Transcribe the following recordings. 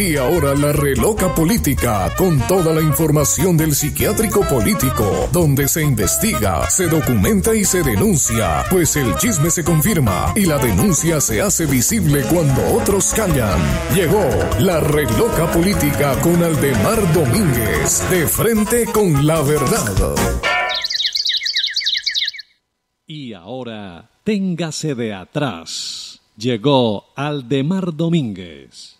Y ahora la reloca política con toda la información del psiquiátrico político, donde se investiga, se documenta y se denuncia, pues el chisme se confirma y la denuncia se hace visible cuando otros callan. Llegó la reloca política con Aldemar Domínguez, de frente con la verdad. Y ahora, téngase de atrás. Llegó Aldemar Domínguez.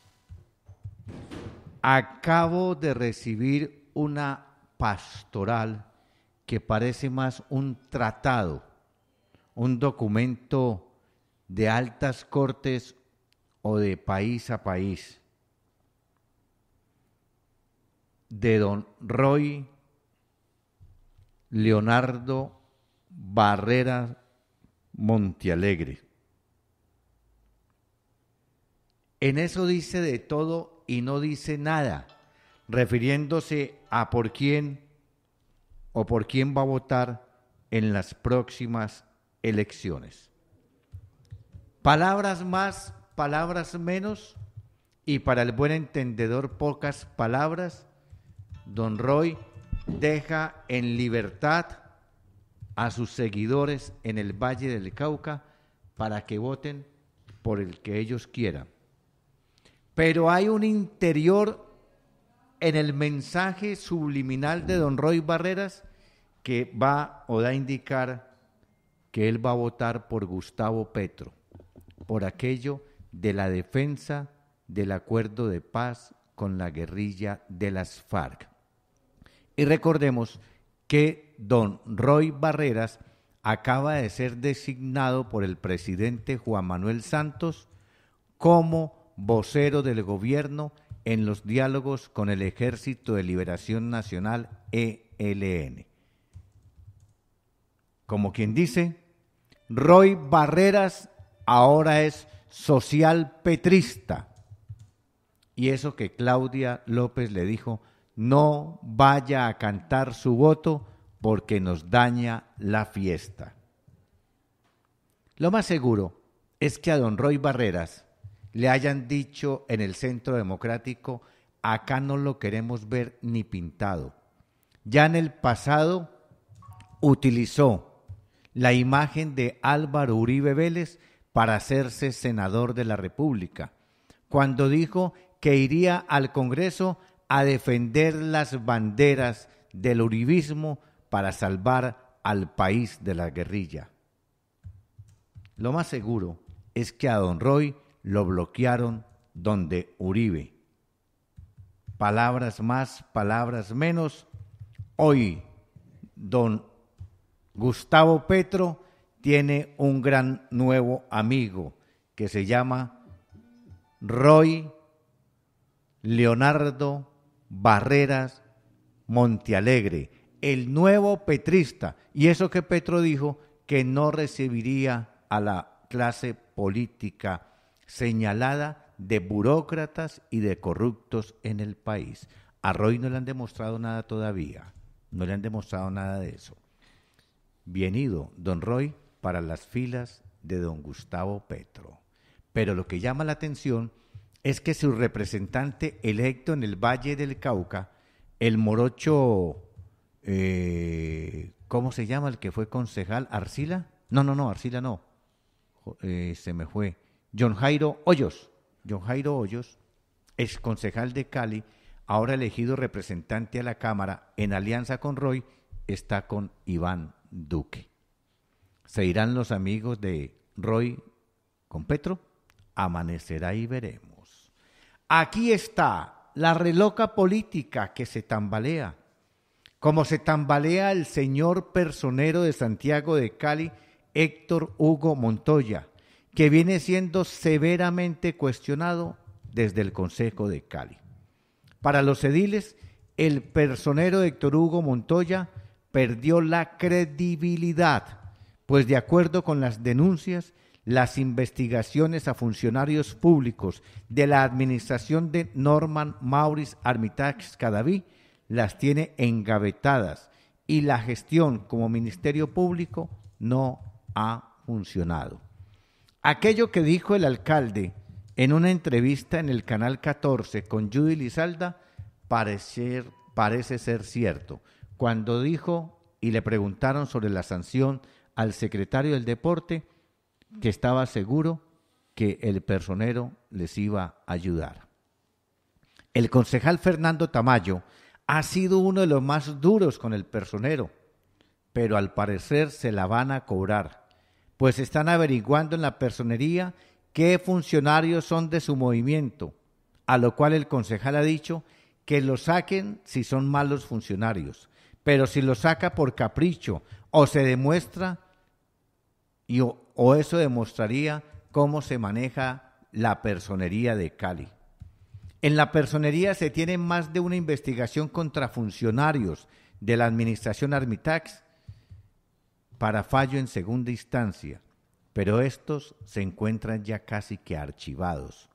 Acabo de recibir una pastoral que parece más un tratado, un documento de altas cortes o de país a país, de don Roy Leonardo Barrera Montealegre. En eso dice de todo y no dice nada, refiriéndose a por quién o por quién va a votar en las próximas elecciones. Palabras más, palabras menos, y para el buen entendedor pocas palabras, don Roy deja en libertad a sus seguidores en el Valle del Cauca para que voten por el que ellos quieran. Pero hay un interior en el mensaje subliminal de don Roy Barreras que va o da a indicar que él va a votar por Gustavo Petro, por aquello de la defensa del acuerdo de paz con la guerrilla de las FARC. Y recordemos que don Roy Barreras acaba de ser designado por el presidente Juan Manuel Santos como vocero del gobierno en los diálogos con el Ejército de Liberación Nacional ELN. Como quien dice, Roy Barreras ahora es social petrista. Y eso que Claudia López le dijo, no vaya a cantar su voto porque nos daña la fiesta. Lo más seguro es que a don Roy Barreras le hayan dicho en el Centro Democrático, acá no lo queremos ver ni pintado. Ya en el pasado utilizó la imagen de Álvaro Uribe Vélez para hacerse senador de la República, cuando dijo que iría al Congreso a defender las banderas del uribismo para salvar al país de la guerrilla. Lo más seguro es que a Don Roy lo bloquearon donde Uribe. Palabras más, palabras menos. Hoy, don Gustavo Petro tiene un gran nuevo amigo que se llama Roy Leonardo Barreras Montealegre, el nuevo petrista. Y eso que Petro dijo, que no recibiría a la clase política señalada de burócratas y de corruptos en el país. A Roy no le han demostrado nada todavía, no le han demostrado nada de eso. Bienvenido, don Roy, para las filas de don Gustavo Petro. Pero lo que llama la atención es que su representante electo en el Valle del Cauca, el morocho, eh, ¿cómo se llama? El que fue concejal, Arcila. No, no, no, Arcila no. Eh, se me fue. John Jairo Hoyos. John Jairo de Cali, ahora elegido representante a la Cámara en alianza con Roy, está con Iván Duque. ¿Se irán los amigos de Roy con Petro? Amanecerá y veremos. Aquí está la reloca política que se tambalea. Como se tambalea el señor personero de Santiago de Cali, Héctor Hugo Montoya, que viene siendo severamente cuestionado desde el Consejo de Cali. Para los ediles, el personero Héctor Hugo Montoya perdió la credibilidad, pues de acuerdo con las denuncias, las investigaciones a funcionarios públicos de la administración de Norman Maurice Armitage Cadaví las tiene engavetadas y la gestión como Ministerio Público no ha funcionado. Aquello que dijo el alcalde en una entrevista en el Canal 14 con Judy Lizalda parece ser cierto. Cuando dijo y le preguntaron sobre la sanción al secretario del deporte, que estaba seguro que el personero les iba a ayudar. El concejal Fernando Tamayo ha sido uno de los más duros con el personero, pero al parecer se la van a cobrar pues están averiguando en la personería qué funcionarios son de su movimiento, a lo cual el concejal ha dicho que lo saquen si son malos funcionarios, pero si lo saca por capricho o se demuestra, y o eso demostraría cómo se maneja la personería de Cali. En la personería se tiene más de una investigación contra funcionarios de la administración Armitax para fallo en segunda instancia, pero estos se encuentran ya casi que archivados.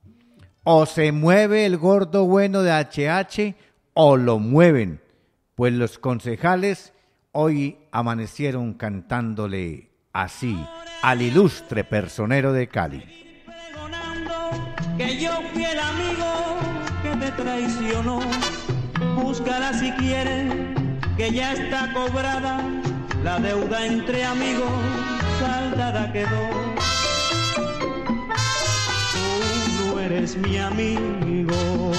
O se mueve el gordo bueno de HH o lo mueven, pues los concejales hoy amanecieron cantándole así al ilustre personero de Cali. Que yo fui el amigo que traicionó, búscala si quieres, que ya está cobrada la deuda entre amigos saldada quedó. Tú no eres mi amigo.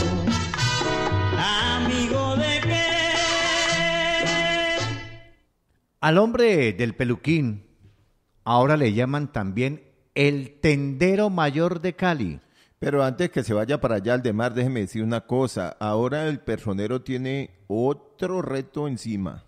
Amigo de qué? Al hombre del peluquín ahora le llaman también el tendero mayor de Cali. Pero antes que se vaya para allá al de mar, déjeme decir una cosa. Ahora el personero tiene otro reto encima.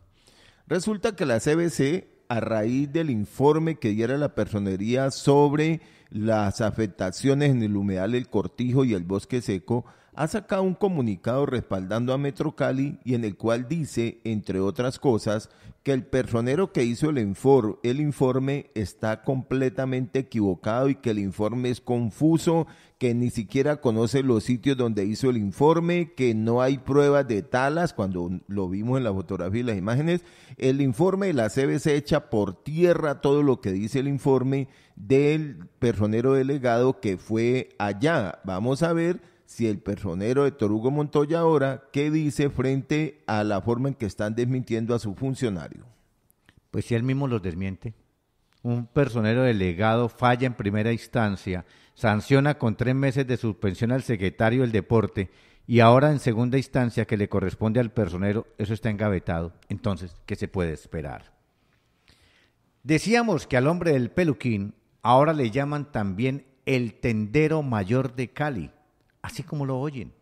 Resulta que la CBC, a raíz del informe que diera la personería sobre las afectaciones en el humedal El Cortijo y el Bosque Seco, ha sacado un comunicado respaldando a Metro Cali y en el cual dice, entre otras cosas, que el personero que hizo el, informe, está completamente equivocado y que el informe es confuso, que ni siquiera conoce los sitios donde hizo el informe, que no hay pruebas de talas, cuando lo vimos en la fotografía y las imágenes, el informe de la CBC echa por tierra todo lo que dice el informe del personero delegado que fue allá. Vamos a ver si el personero de Torugo Montoya ahora, ¿qué dice frente a la forma en que están desmintiendo a su funcionario? Pues si él mismo los desmiente. Un personero delegado falla en primera instancia, sanciona con tres meses de suspensión al secretario del deporte y ahora en segunda instancia que le corresponde al personero, eso está engavetado. Entonces, ¿qué se puede esperar? Decíamos que al hombre del peluquín ahora le llaman también el tendero mayor de Cali así como lo oyen.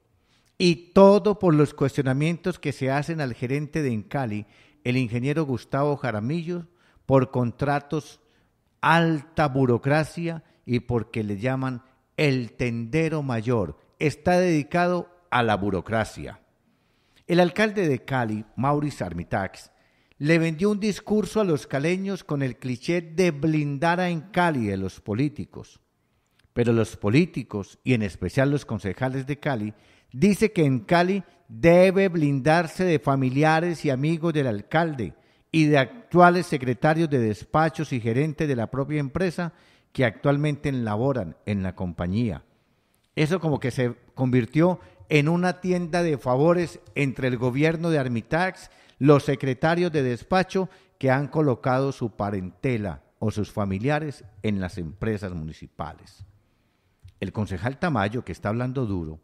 Y todo por los cuestionamientos que se hacen al gerente de Encali, el ingeniero Gustavo Jaramillo, por contratos, alta burocracia y porque le llaman el tendero mayor. Está dedicado a la burocracia. El alcalde de Cali, Maurice Armitax, le vendió un discurso a los caleños con el cliché de blindar a Encali de los políticos pero los políticos y en especial los concejales de Cali, dice que en Cali debe blindarse de familiares y amigos del alcalde y de actuales secretarios de despachos y gerentes de la propia empresa que actualmente laboran en la compañía. Eso como que se convirtió en una tienda de favores entre el gobierno de Armitax, los secretarios de despacho que han colocado su parentela o sus familiares en las empresas municipales el concejal Tamayo, que está hablando duro,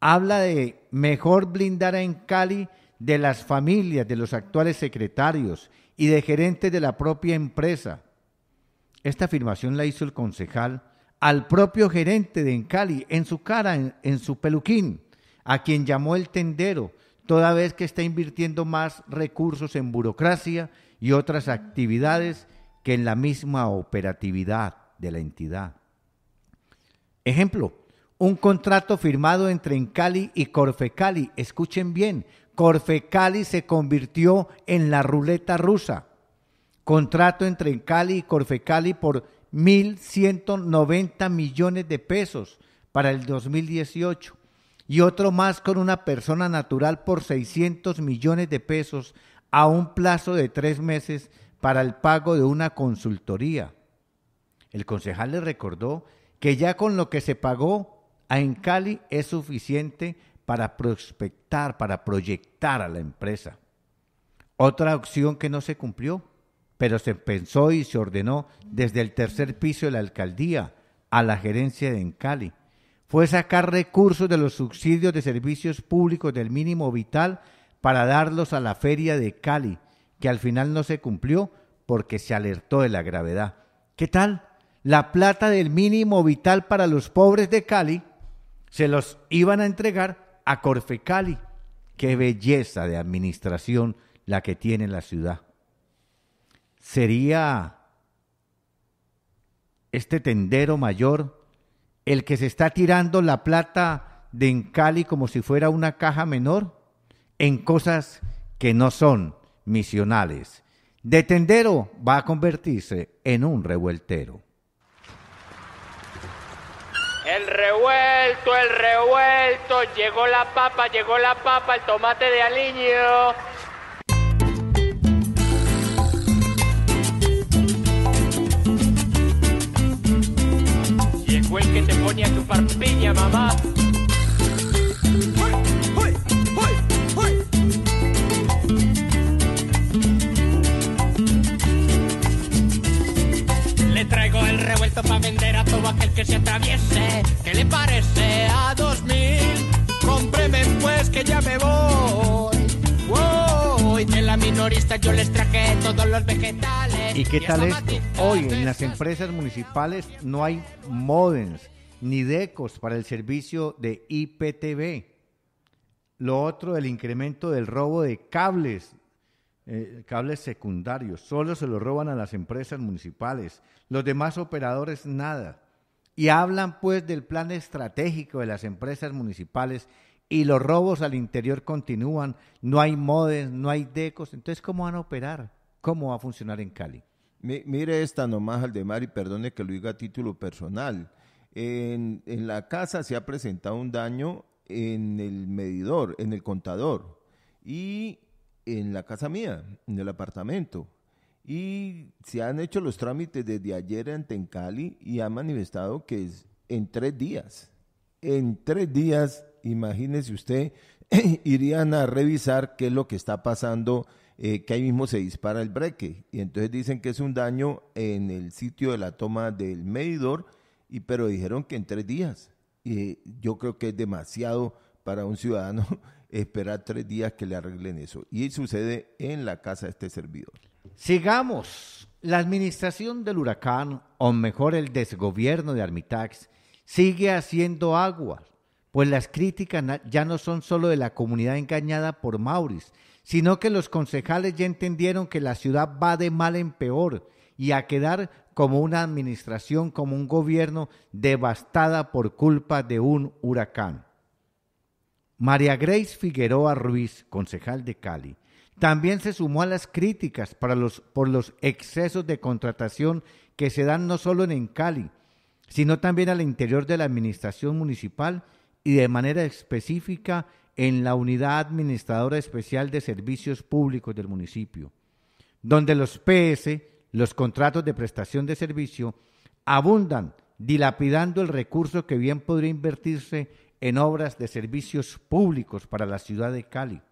habla de mejor blindar en Encali de las familias de los actuales secretarios y de gerentes de la propia empresa. Esta afirmación la hizo el concejal al propio gerente de Encali, en su cara, en su peluquín, a quien llamó el tendero, toda vez que está invirtiendo más recursos en burocracia y otras actividades que en la misma operatividad de la entidad. Ejemplo, un contrato firmado entre Encali y Corfecali. Escuchen bien, Corfecali se convirtió en la ruleta rusa. Contrato entre Encali y Corfecali por 1.190 millones de pesos para el 2018 y otro más con una persona natural por 600 millones de pesos a un plazo de tres meses para el pago de una consultoría. El concejal le recordó que ya con lo que se pagó a Encali es suficiente para prospectar, para proyectar a la empresa. Otra opción que no se cumplió, pero se pensó y se ordenó desde el tercer piso de la alcaldía a la gerencia de Encali, fue sacar recursos de los subsidios de servicios públicos del mínimo vital para darlos a la feria de Cali, que al final no se cumplió porque se alertó de la gravedad. ¿Qué tal? la plata del mínimo vital para los pobres de Cali, se los iban a entregar a Corfe Cali. Qué belleza de administración la que tiene la ciudad. Sería este tendero mayor el que se está tirando la plata de en Cali como si fuera una caja menor en cosas que no son misionales. De tendero va a convertirse en un revueltero. revuelto, el revuelto, llegó la papa, llegó la papa, el tomate de aliño. Llegó el que te pone a tu piña, mamá. revuelto para vender a todo aquel que se atraviese. que le parece a 2000? Cómpreme pues que ya me voy. Wow, de la minorista yo les traje todos los vegetales. ¿Y qué tal es? Hoy en las empresas municipales no hay modems ni decos para el servicio de IPTV. Lo otro, el incremento del robo de cables eh, cables secundarios, solo se los roban a las empresas municipales, los demás operadores nada. Y hablan pues del plan estratégico de las empresas municipales y los robos al interior continúan, no hay modes, no hay decos, entonces ¿cómo van a operar? ¿Cómo va a funcionar en Cali? mire esta nomás, Aldemar, y perdone que lo diga a título personal. En, en la casa se ha presentado un daño en el medidor, en el contador. Y en la casa mía, en el apartamento. Y se han hecho los trámites desde ayer ante en Cali y han manifestado que es en tres días. En tres días, imagínese usted, irían a revisar qué es lo que está pasando, eh, que ahí mismo se dispara el breque. Y entonces dicen que es un daño en el sitio de la toma del medidor, y, pero dijeron que en tres días. Y eh, yo creo que es demasiado para un ciudadano esperar tres días que le arreglen eso. Y sucede en la casa de este servidor. Sigamos. La administración del huracán, o mejor el desgobierno de Armitax, sigue haciendo agua, pues las críticas ya no son solo de la comunidad engañada por Maurice, sino que los concejales ya entendieron que la ciudad va de mal en peor y a quedar como una administración, como un gobierno devastada por culpa de un huracán. María Grace Figueroa Ruiz, concejal de Cali, también se sumó a las críticas por los excesos de contratación que se dan no solo en Cali, sino también al interior de la administración municipal y de manera específica en la Unidad Administradora Especial de Servicios Públicos del municipio, donde los PS, los contratos de prestación de servicio, abundan dilapidando el recurso que bien podría invertirse en obras de servicios públicos para la ciudad de Cali.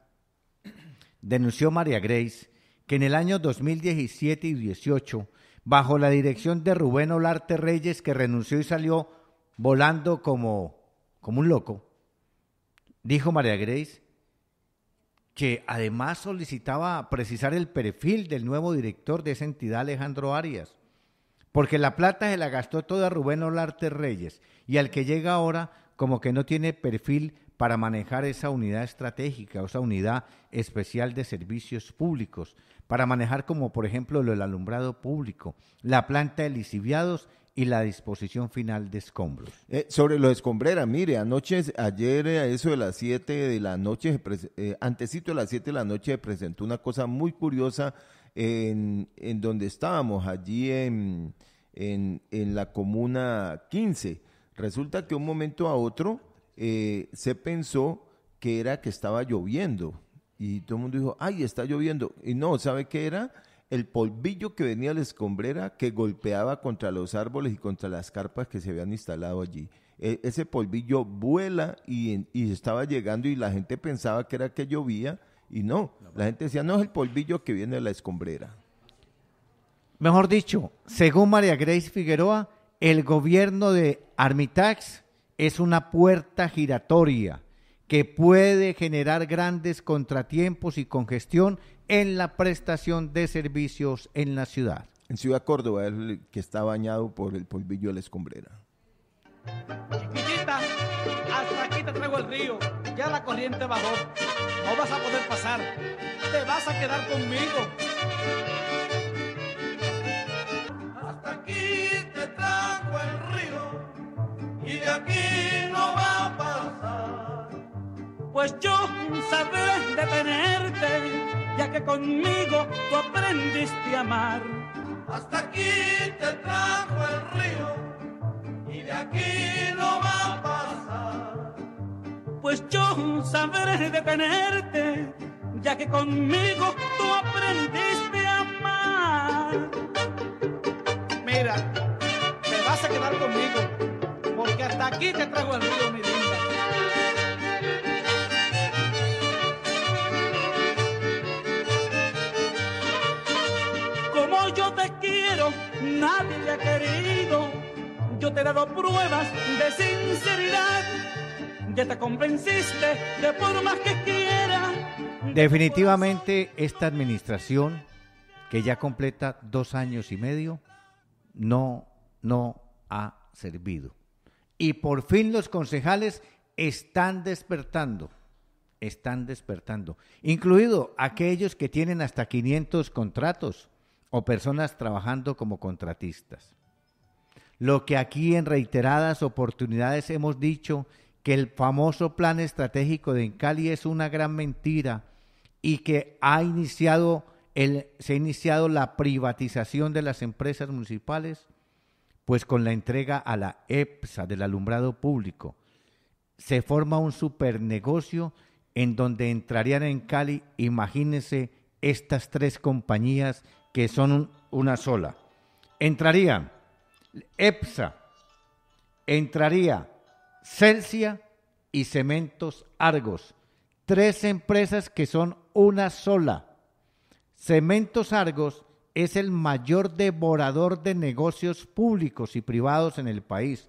Denunció María Grace que en el año 2017 y 18, bajo la dirección de Rubén Olarte Reyes, que renunció y salió volando como, como un loco, dijo María Grace que además solicitaba precisar el perfil del nuevo director de esa entidad, Alejandro Arias, porque la plata se la gastó toda Rubén Olarte Reyes y al que llega ahora como que no tiene perfil para manejar esa unidad estratégica esa unidad especial de servicios públicos, para manejar como por ejemplo lo alumbrado público, la planta de lisiviados y la disposición final de escombros. Eh, sobre lo de mire, anoche, ayer eh, a eso de las 7 de la noche, eh, antecito de las 7 de la noche presentó una cosa muy curiosa en, en donde estábamos, allí en, en, en la comuna 15 Resulta que un momento a otro eh, se pensó que era que estaba lloviendo y todo el mundo dijo, ay, está lloviendo. Y no, ¿sabe qué era? El polvillo que venía de la escombrera que golpeaba contra los árboles y contra las carpas que se habían instalado allí. E, ese polvillo vuela y, y estaba llegando y la gente pensaba que era que llovía y no, la gente decía, no, es el polvillo que viene de la escombrera. Mejor dicho, según María Grace Figueroa, el gobierno de Armitax es una puerta giratoria que puede generar grandes contratiempos y congestión en la prestación de servicios en la ciudad. En Ciudad Córdoba, el que está bañado por el polvillo de la escombrera. Chiquitita, hasta aquí te traigo el río, ya la corriente no vas a poder pasar, te vas a quedar conmigo. pues yo sabré detenerte, ya que conmigo tú aprendiste a amar. Hasta aquí te trajo el río y de aquí no va a pasar. Pues yo sabré detenerte, ya que conmigo tú aprendiste a amar. Mira, te vas a quedar conmigo, porque hasta aquí te trajo el río, mi vida. ha querido. Yo te dado pruebas de sinceridad. Ya te de más que Definitivamente esta administración, que ya completa dos años y medio, no, no ha servido. Y por fin los concejales están despertando, están despertando, incluido aquellos que tienen hasta 500 contratos o personas trabajando como contratistas. Lo que aquí en reiteradas oportunidades hemos dicho que el famoso plan estratégico de Cali es una gran mentira y que ha iniciado se ha iniciado la privatización de las empresas municipales, pues con la entrega a la EPSA del alumbrado público se forma un negocio en donde entrarían en Cali, imagínense, estas tres compañías que son una sola. Entrarían EPSA, entraría Celsia y Cementos Argos. Tres empresas que son una sola. Cementos Argos es el mayor devorador de negocios públicos y privados en el país.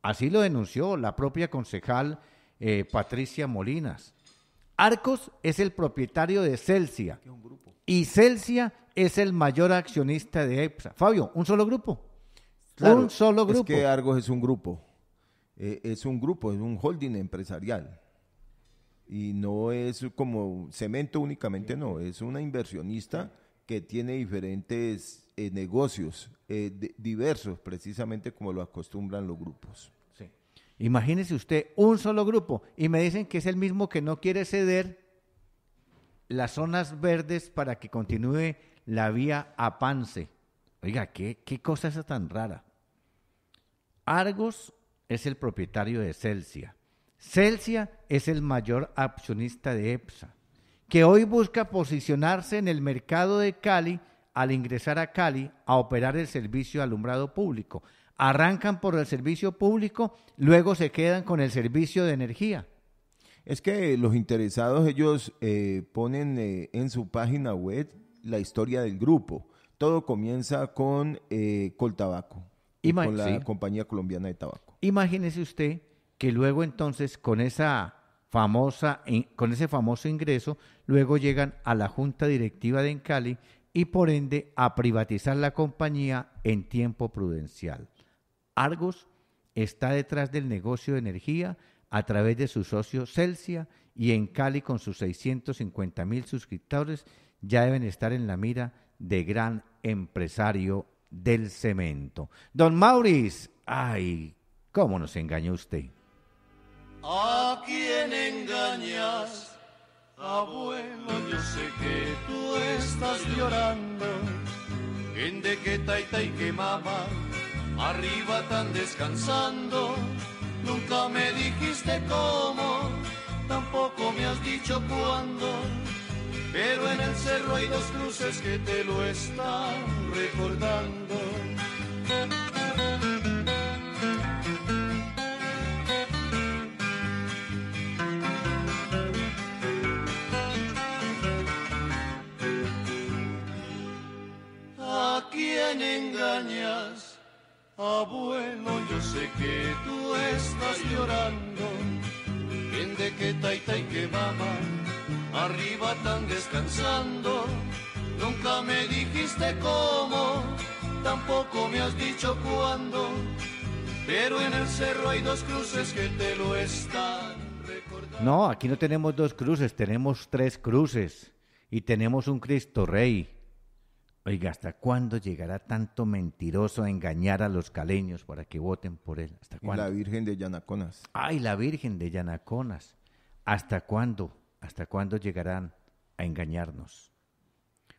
Así lo denunció la propia concejal eh, Patricia Molinas. Arcos es el propietario de Celsia. Y Celsia es el mayor accionista de EPSA. Fabio, ¿un solo grupo? un solo grupo. Es que Argos es un grupo. Eh, es un grupo, es un holding empresarial. Y no es como cemento únicamente, no. Es una inversionista que tiene diferentes eh, negocios eh, diversos, precisamente como lo acostumbran los grupos. Imagínese usted un solo grupo y me dicen que es el mismo que no quiere ceder las zonas verdes para que continúe la vía a Pance. Oiga, ¿qué, qué cosa es tan rara? Argos es el propietario de Celsia. Celsia es el mayor accionista de EPSA, que hoy busca posicionarse en el mercado de Cali al ingresar a Cali a operar el servicio alumbrado público arrancan por el servicio público, luego se quedan con el servicio de energía. Es que los interesados, ellos eh, ponen eh, en su página web la historia del grupo. Todo comienza con eh, Coltabaco, con la compañía colombiana de tabaco. Imagínese usted que luego entonces con esa famosa, con ese famoso ingreso, luego llegan a la junta directiva de Encali y por ende a privatizar la compañía en tiempo prudencial. Argos está detrás del negocio de energía a través de su socio Celsia y en Cali con sus 650 mil suscriptores ya deben estar en la mira de gran empresario del cemento. Don Maurice, ay, ¿cómo nos engañó usted? ¿A quién engañas? Abuelo, yo sé que tú estás llorando. de qué taita y qué mamá arriba tan descansando. Nunca me dijiste cómo, tampoco me has dicho cuándo. Pero en el cerro hay dos cruces que te lo están recordando. ¿A quién engañas? Abuelo, ah, yo sé que tú estás llorando. Bien de que taita y que mamá, arriba tan descansando. Nunca me dijiste cómo, tampoco me has dicho cuándo. Pero en el cerro hay dos cruces que te lo están recordando. No, aquí no tenemos dos cruces, tenemos tres cruces. Y tenemos un Cristo Rey. Oiga, ¿hasta cuándo llegará tanto mentiroso a engañar a los caleños para que voten por él? ¿Hasta cuándo? la Virgen de Yanaconas. Ay, la Virgen de Yanaconas. ¿Hasta cuándo? ¿Hasta cuándo llegarán a engañarnos?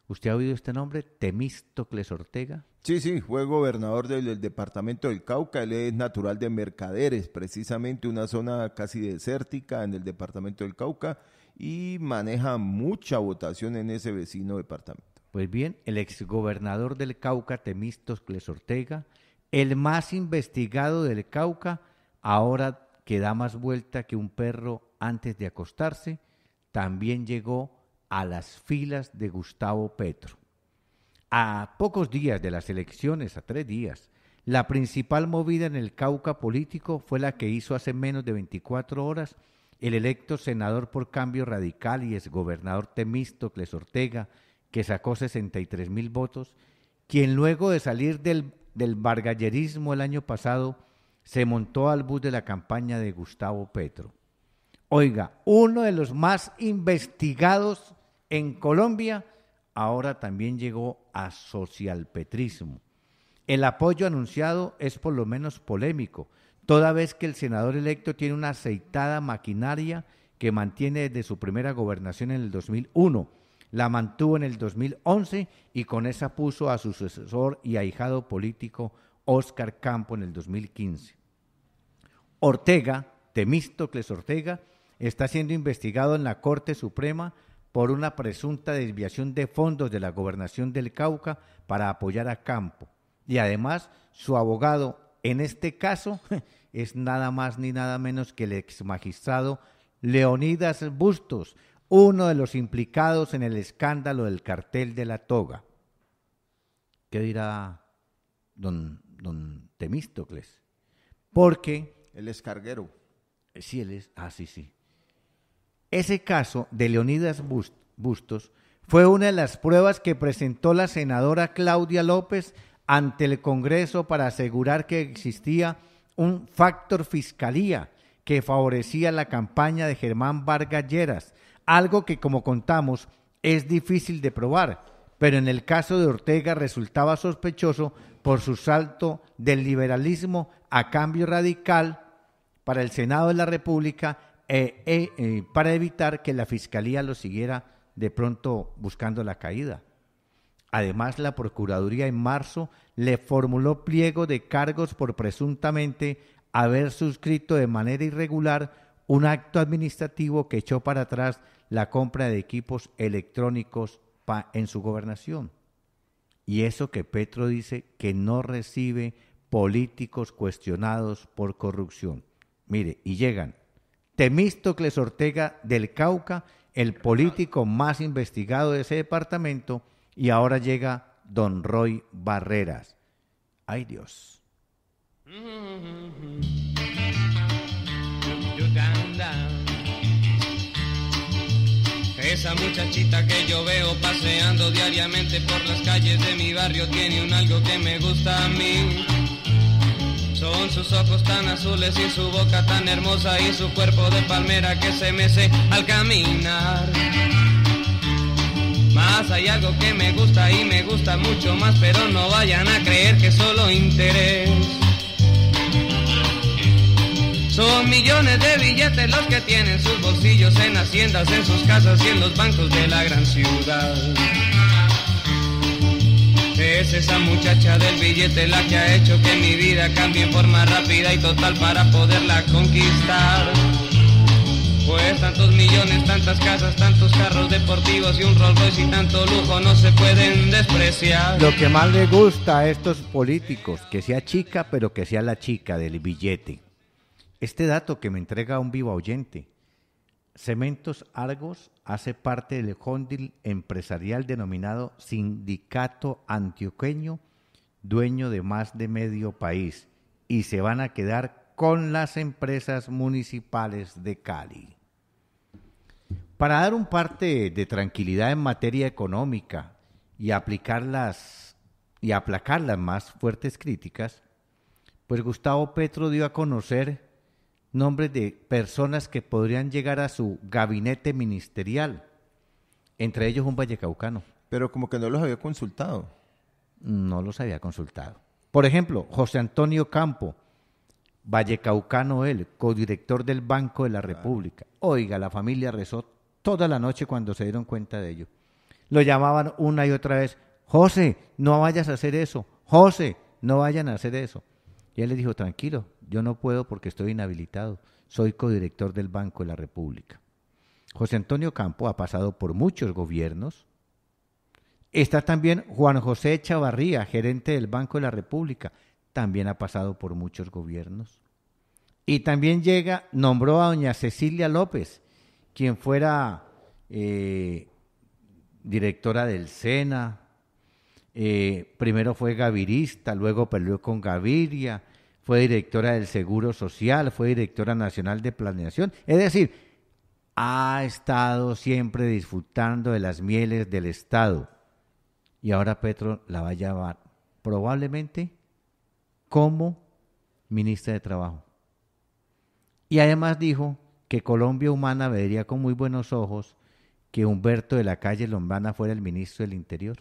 ¿Usted ha oído este nombre? Temístocles Ortega. Sí, sí, fue gobernador del, del, departamento del Cauca. Él es natural de Mercaderes, precisamente una zona casi desértica en el departamento del Cauca y maneja mucha votación en ese vecino departamento. Pues bien, el exgobernador del Cauca, Temístocles Ortega, el más investigado del Cauca, ahora que da más vuelta que un perro antes de acostarse, también llegó a las filas de Gustavo Petro. A pocos días de las elecciones, a tres días, la principal movida en el Cauca político fue la que hizo hace menos de 24 horas el electo senador por cambio radical y exgobernador Temístocles Ortega, que sacó 63 mil votos, quien luego de salir del, del bargallerismo el año pasado se montó al bus de la campaña de Gustavo Petro. Oiga, uno de los más investigados en Colombia ahora también llegó a socialpetrismo. El apoyo anunciado es por lo menos polémico, toda vez que el senador electo tiene una aceitada maquinaria que mantiene desde su primera gobernación en el 2001 la mantuvo en el 2011 y con esa puso a su sucesor y ahijado político Óscar Campo en el 2015. Ortega, Temístocles Ortega, está siendo investigado en la Corte Suprema por una presunta desviación de fondos de la gobernación del Cauca para apoyar a Campo. Y además, su abogado en este caso es nada más ni nada menos que el ex magistrado Leonidas Bustos, uno de los implicados en el escándalo del cartel de la toga. ¿Qué dirá don, Temístocles? Porque... El escarguero. Eh, sí, él es... Ah, sí, sí. Ese caso de Leonidas Bustos fue una de las pruebas que presentó la senadora Claudia López ante el Congreso para asegurar que existía un factor fiscalía que favorecía la campaña de Germán Vargas Lleras algo que como contamos es difícil de probar, pero en el caso de Ortega resultaba sospechoso por su salto del liberalismo a cambio radical para el Senado de la República e, e, e, para evitar que la Fiscalía lo siguiera de pronto buscando la caída. Además, la Procuraduría en marzo le formuló pliego de cargos por presuntamente haber suscrito de manera irregular un acto administrativo que echó para atrás la compra de equipos electrónicos en su gobernación. Y eso que Petro dice que no recibe políticos cuestionados por corrupción. Mire, y llegan. Temístocles Ortega del Cauca, el político más investigado de ese departamento, y ahora llega Don Roy Barreras. Ay Dios. Esa muchachita que yo veo paseando diariamente por las calles de mi barrio tiene un algo que me gusta a mí. Son sus ojos tan azules y su boca tan hermosa y su cuerpo de palmera que se mece al caminar. Más hay algo que me gusta y me gusta mucho más, pero no vayan a creer que solo interés. Son millones de billetes los que tienen sus bolsillos en haciendas, en sus casas y en los bancos de la gran ciudad. Es esa muchacha del billete la que ha hecho que mi vida cambie en forma rápida y total para poderla conquistar. Pues tantos millones, tantas casas, tantos carros deportivos y un Rolls Royce y tanto lujo no se pueden despreciar. Lo que más le gusta a estos políticos, que sea chica, pero que sea la chica del billete. Este dato que me entrega un vivo oyente. Cementos Argos hace parte del hondil empresarial denominado Sindicato Antioqueño, dueño de más de medio país, y se van a quedar con las empresas municipales de Cali. Para dar un parte de tranquilidad en materia económica y aplicarlas y aplacar las más fuertes críticas, pues Gustavo Petro dio a conocer nombres de personas que podrían llegar a su gabinete ministerial, entre ellos un vallecaucano. Pero como que no los había consultado. No los había consultado. Por ejemplo, José Antonio Campo, vallecaucano él, codirector del Banco de la República. Oiga, la familia rezó toda la noche cuando se dieron cuenta de ello. Lo llamaban una y otra vez, José, no vayas a hacer eso, José, no vayan a hacer eso. Y él le dijo, tranquilo, yo no puedo porque estoy inhabilitado. Soy codirector del Banco de la República. José Antonio Campo ha pasado por muchos gobiernos. Está también Juan José Chavarría, gerente del Banco de la República. También ha pasado por muchos gobiernos. Y también llega, nombró a doña Cecilia López, quien fuera eh, directora del SENA. Eh, primero fue gavirista, luego perdió con Gaviria, fue directora del Seguro Social, fue directora nacional de planeación, es decir, ha estado siempre disfrutando de las mieles del Estado. Y ahora Petro la va a llevar probablemente como ministra de Trabajo. Y además dijo que Colombia Humana vería con muy buenos ojos que Humberto de la Calle Lombana fuera el ministro del Interior.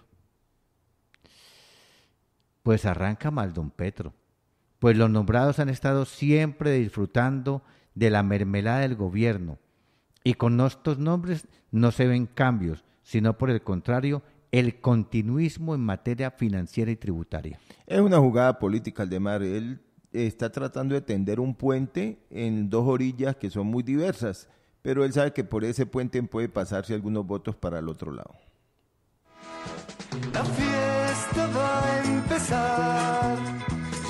Pues arranca mal don Petro pues los nombrados han estado siempre disfrutando de la mermelada del gobierno. Y con estos nombres no se ven cambios, sino por el contrario, el continuismo en materia financiera y tributaria. Es una jugada política el de Mar. Él está tratando de tender un puente en dos orillas que son muy diversas, pero él sabe que por ese puente puede pasarse algunos votos para el otro lado. La fiesta va a empezar.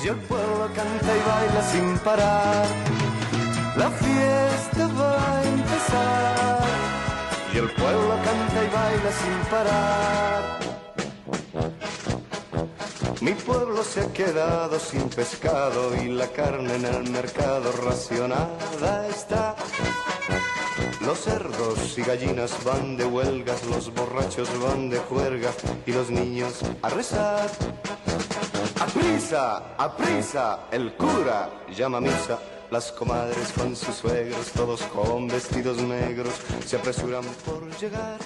Y el pueblo canta y baila sin parar. La fiesta va a empezar. Y el pueblo canta y baila sin parar. Mi pueblo se ha quedado sin pescado y la carne en el mercado racionada está. Los cerdos y gallinas van de huelgas, los borrachos van de juerga y los niños a rezar. A prisa, a prisa, el cura llama misa. Las comadres con sus suegros, todos con vestidos negros, se apresuran por llegar.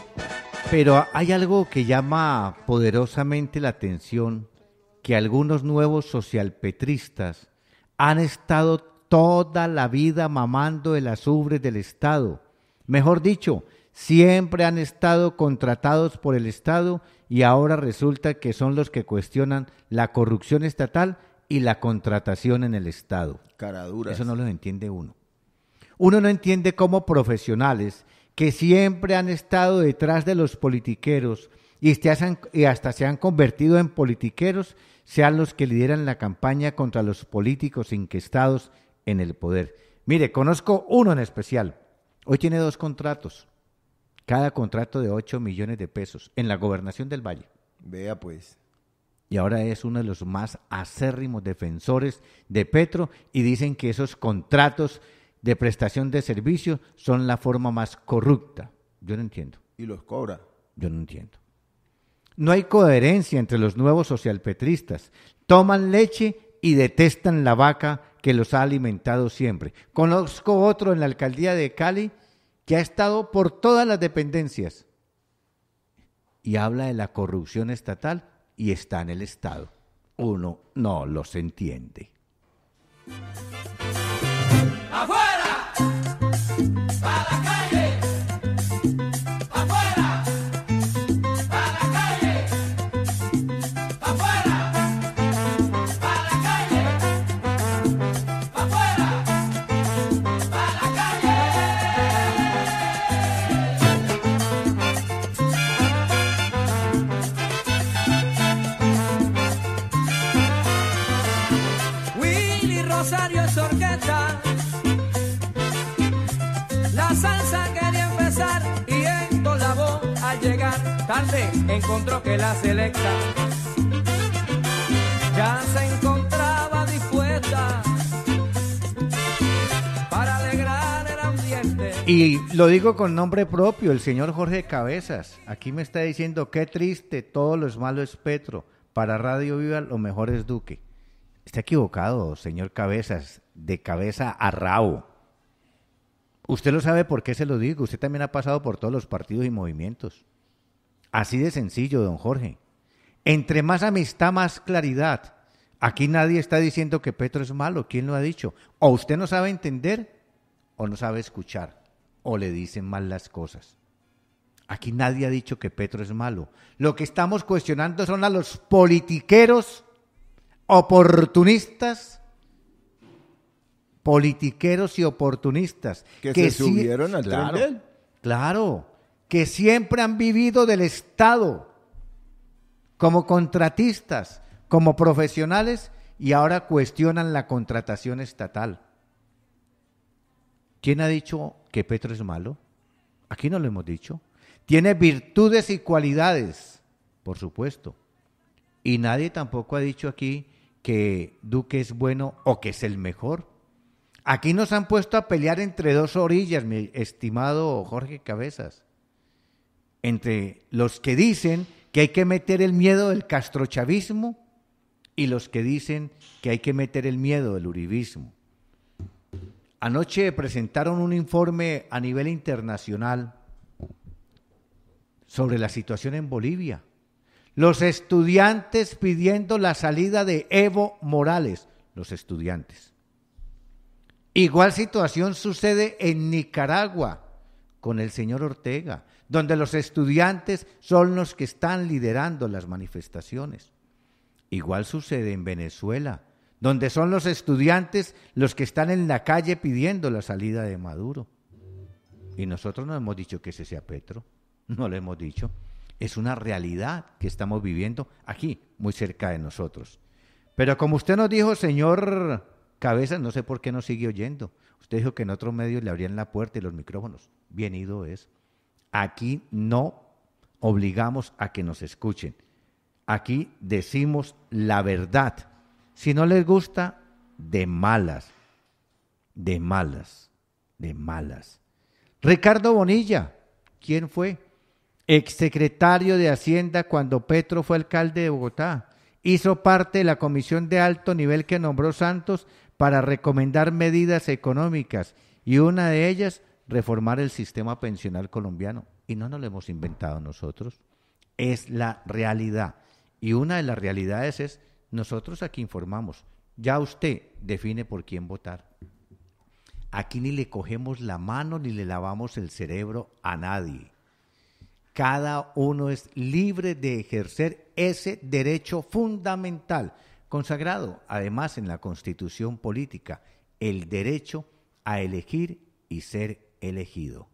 Pero hay algo que llama poderosamente la atención, que algunos nuevos socialpetristas han estado toda la vida mamando de las del Estado. Mejor dicho, siempre han estado contratados por el Estado y ahora resulta que son los que cuestionan la corrupción estatal y la contratación en el Estado. Eso no lo entiende uno. Uno no entiende cómo profesionales que siempre han estado detrás de los politiqueros y hasta se han convertido en politiqueros sean los que lideran la campaña contra los políticos inquestados en el poder. Mire, conozco uno en especial. Hoy tiene dos contratos. Cada contrato de 8 millones de pesos en la gobernación del Valle. Vea pues. Y ahora es uno de los más acérrimos defensores de Petro y dicen que esos contratos de prestación de servicios son la forma más corrupta. Yo no entiendo. ¿Y los cobra? Yo no entiendo. No hay coherencia entre los nuevos socialpetristas. Toman leche y detestan la vaca que los ha alimentado siempre. Conozco otro en la alcaldía de Cali que ha estado por todas las dependencias. Y habla de la corrupción estatal y está en el Estado. Uno no los entiende. encontró que la se encontraba dispuesta Y lo digo con nombre propio, el señor Jorge Cabezas. Aquí me está diciendo, qué triste, todo lo es malo es Petro. Para Radio Viva lo mejor es Duque. Está equivocado, señor Cabezas, de cabeza a rabo. Usted lo sabe por qué se lo digo. Usted también ha pasado por todos los partidos y movimientos. Así de sencillo, don Jorge. Entre más amistad, más claridad. Aquí nadie está diciendo que Petro es malo. ¿Quién lo ha dicho? O usted no sabe entender o no sabe escuchar o le dicen mal las cosas. Aquí nadie ha dicho que Petro es malo. Lo que estamos cuestionando son a los politiqueros oportunistas politiqueros y oportunistas que, se subieron al claro, Claro, que siempre han vivido del Estado como contratistas, como profesionales y ahora cuestionan la contratación estatal. ¿Quién ha dicho que Petro es malo? Aquí no lo hemos dicho. Tiene virtudes y cualidades, por supuesto. Y nadie tampoco ha dicho aquí que Duque es bueno o que es el mejor. Aquí nos han puesto a pelear entre dos orillas, mi estimado Jorge Cabezas entre los que dicen que hay que meter el miedo del castrochavismo y los que dicen que hay que meter el miedo del uribismo. Anoche presentaron un informe a nivel internacional sobre la situación en Bolivia. Los estudiantes pidiendo la salida de Evo Morales, los estudiantes. Igual situación sucede en Nicaragua con el señor Ortega donde los estudiantes son los que están liderando las manifestaciones. Igual sucede en Venezuela, donde son los estudiantes los que están en la calle pidiendo la salida de Maduro. Y nosotros no hemos dicho que ese sea Petro, no lo hemos dicho. Es una realidad que estamos viviendo aquí, muy cerca de nosotros. Pero como usted nos dijo, señor Cabezas, no sé por qué nos sigue oyendo. Usted dijo que en otros medios le abrían la puerta y los micrófonos. Bien ido es. Aquí no obligamos a que nos escuchen. Aquí decimos la verdad. Si no les gusta, de malas, de malas, de malas. Ricardo Bonilla, ¿quién fue? Exsecretario de Hacienda cuando Petro fue alcalde de Bogotá. Hizo parte de la comisión de alto nivel que nombró Santos para recomendar medidas económicas y una de ellas reformar el sistema pensional colombiano. Y no nos lo hemos inventado nosotros. Es la realidad. Y una de las realidades es, nosotros aquí informamos, ya usted define por quién votar. Aquí ni le cogemos la mano ni le lavamos el cerebro a nadie. Cada uno es libre de ejercer ese derecho fundamental, consagrado además en la constitución política, el derecho a elegir y ser elegido.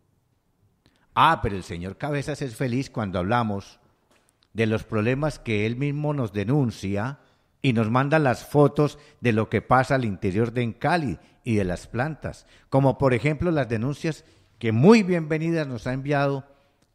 Ah, pero el señor Cabezas es feliz cuando hablamos de los problemas que él mismo nos denuncia y nos manda las fotos de lo que pasa al interior de Encali y de las plantas, como por ejemplo las denuncias que muy bienvenidas nos ha enviado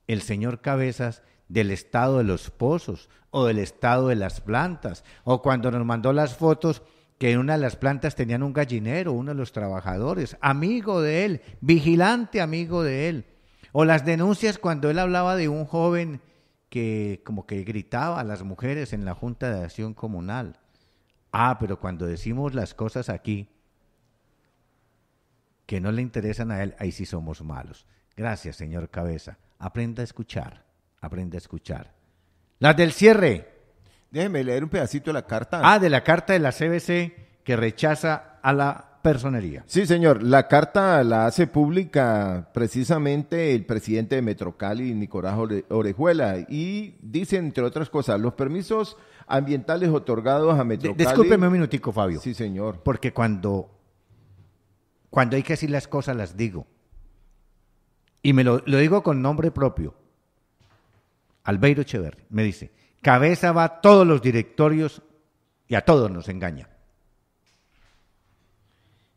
el señor Cabezas del estado de los pozos o del estado de las plantas, o cuando nos mandó las fotos que en una de las plantas tenían un gallinero, uno de los trabajadores, amigo de él, vigilante amigo de él. O las denuncias cuando él hablaba de un joven que como que gritaba a las mujeres en la Junta de Acción Comunal. Ah, pero cuando decimos las cosas aquí que no le interesan a él, ahí sí somos malos. Gracias, señor Cabeza. Aprenda a escuchar, aprenda a escuchar. Las del cierre. Déjeme leer un pedacito de la carta. Ah, de la carta de la CBC que rechaza a la personería. Sí, señor. La carta la hace pública precisamente el presidente de Metrocali, Nicolás Orejuela, y dice, entre otras cosas, los permisos ambientales otorgados a Metrocali... Discúlpeme un minutico, Fabio. Sí, señor. Porque cuando, cuando hay que decir las cosas, las digo. Y me lo, lo digo con nombre propio. Albeiro Echeverri me dice, Cabeza va a todos los directorios y a todos nos engaña.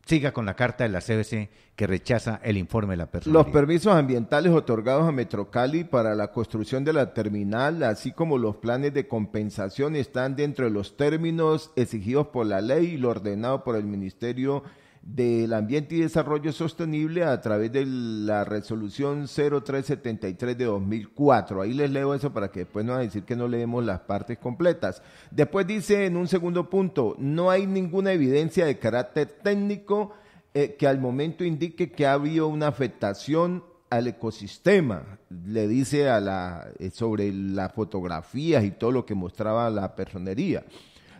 Siga con la carta de la CBC que rechaza el informe de la persona. Los permisos ambientales otorgados a Metrocali para la construcción de la terminal, así como los planes de compensación, están dentro de los términos exigidos por la ley y lo ordenado por el Ministerio del Ambiente y Desarrollo Sostenible a través de la resolución 0373 de 2004. Ahí les leo eso para que después no van a decir que no leemos las partes completas. Después dice en un segundo punto, no hay ninguna evidencia de carácter técnico eh, que al momento indique que ha habido una afectación al ecosistema, le dice a la, eh, sobre las fotografías y todo lo que mostraba la personería.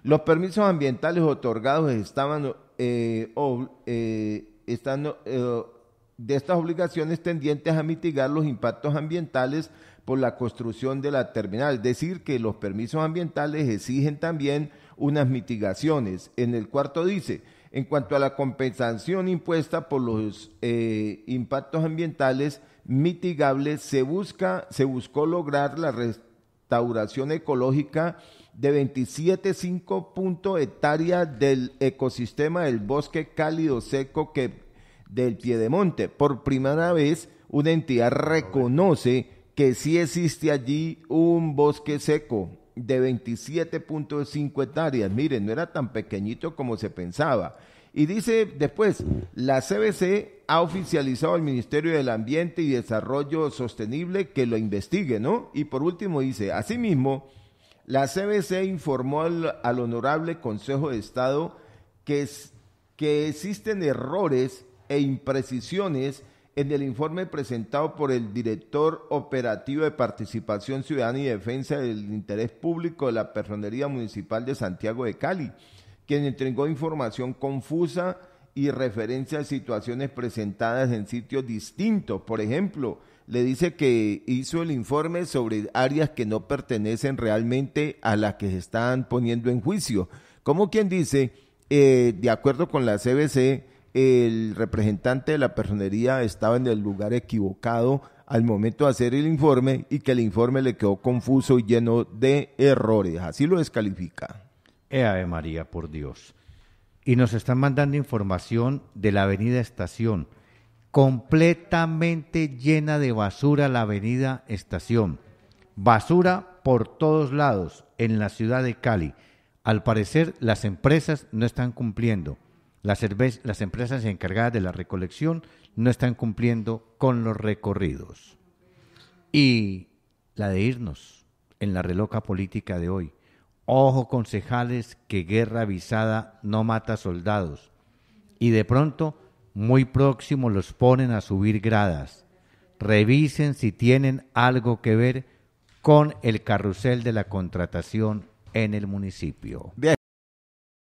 Los permisos ambientales otorgados estaban eh, eh, eh, de estas obligaciones tendientes a mitigar los impactos ambientales por la construcción de la terminal. Es decir, que los permisos ambientales exigen también unas mitigaciones. En el cuarto dice, en cuanto a la compensación impuesta por los impactos ambientales mitigables, se busca, se buscó lograr la restauración ecológica de 27.5 hectáreas del ecosistema del bosque cálido seco que, del Piedemonte. Por primera vez, una entidad reconoce que sí existe allí un bosque seco de 27.5 hectáreas. Miren, no era tan pequeñito como se pensaba. Y dice después, la CBC ha oficializado al Ministerio del Ambiente y Desarrollo Sostenible que lo investigue, ¿no? Y por último dice, asimismo, la CBC informó al, Honorable Consejo de Estado que, que existen errores e imprecisiones en el informe presentado por el director operativo de Participación Ciudadana y Defensa del Interés Público de la Personería Municipal de Santiago de Cali, quien entregó información confusa y referencia a situaciones presentadas en sitios distintos. Por ejemplo, le dice que hizo el informe sobre áreas que no pertenecen realmente a las que se están poniendo en juicio. Como quien dice, eh, de acuerdo con la CBC, el representante de la personería estaba en el lugar equivocado al momento de hacer el informe y que el informe le quedó confuso y lleno de errores. Así lo descalifica. Ea María, por Dios. Y nos están mandando información de la avenida Estación. Completamente llena de basura la avenida Estación. Basura por todos lados en la ciudad de Cali. Al parecer las empresas no están cumpliendo. Las, empresas encargadas de la recolección no están cumpliendo con los recorridos. Y la de irnos en la reloca política de hoy. Ojo, concejales, que guerra avisada no mata soldados. Y de pronto, muy próximo los ponen a subir gradas. Revisen si tienen algo que ver con el carrusel de la contratación en el municipio.